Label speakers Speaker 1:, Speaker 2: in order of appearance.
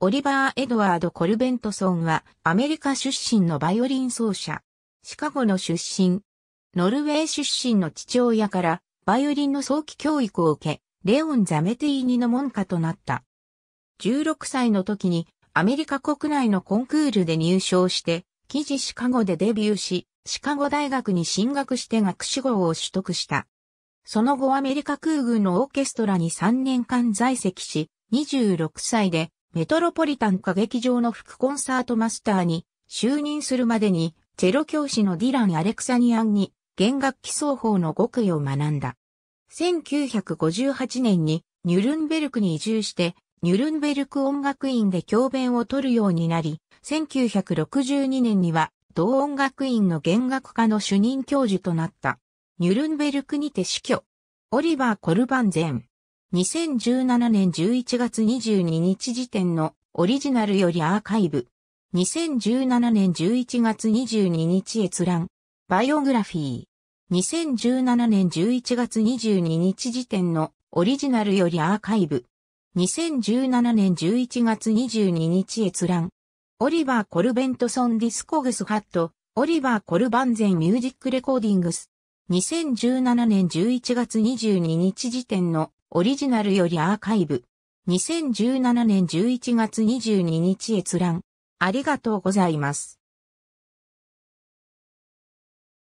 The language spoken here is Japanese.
Speaker 1: オリバー・エドワード・コルベントソンはアメリカ出身のバイオリン奏者。
Speaker 2: シカゴの出身。ノルウェー出身の父親からバイオリンの早期教育を受け、レオン・ザメティーニの門下となった。16歳の時にアメリカ国内のコンクールで入賞して、記事シカゴでデビューし、シカゴ大学に進学して学士号を取得した。その後アメリカ空軍のオーケストラに3年間在籍し、26歳でメトロポリタン歌劇場の副コンサートマスターに就任するまでに、チェロ教師のディラン・アレクサニアンに弦楽器奏法の極意を学んだ。1958年にニュルンベルクに移住して、ニュルンベルク音楽院で教鞭を取るようになり、1962年には同音楽院の弦楽科の主任教授となった。ニュルンベルクにて死去。オリバー・コルバンゼン。2017年11月22日時点のオリジナルよりアーカイブ。2017年11月22日閲覧。バイオグラフィー。2017年11月22日時点のオリジナルよりアーカイブ。2017年11月22日閲覧。オリバー・コルベントソン・ディスコグス・ハット、オリバー・コルバンゼン・ミュージック・レコーディングス。2017年11月22日時点のオリジナルよりアーカイブ。2017年11月
Speaker 1: 22日閲覧。ありがとうございます。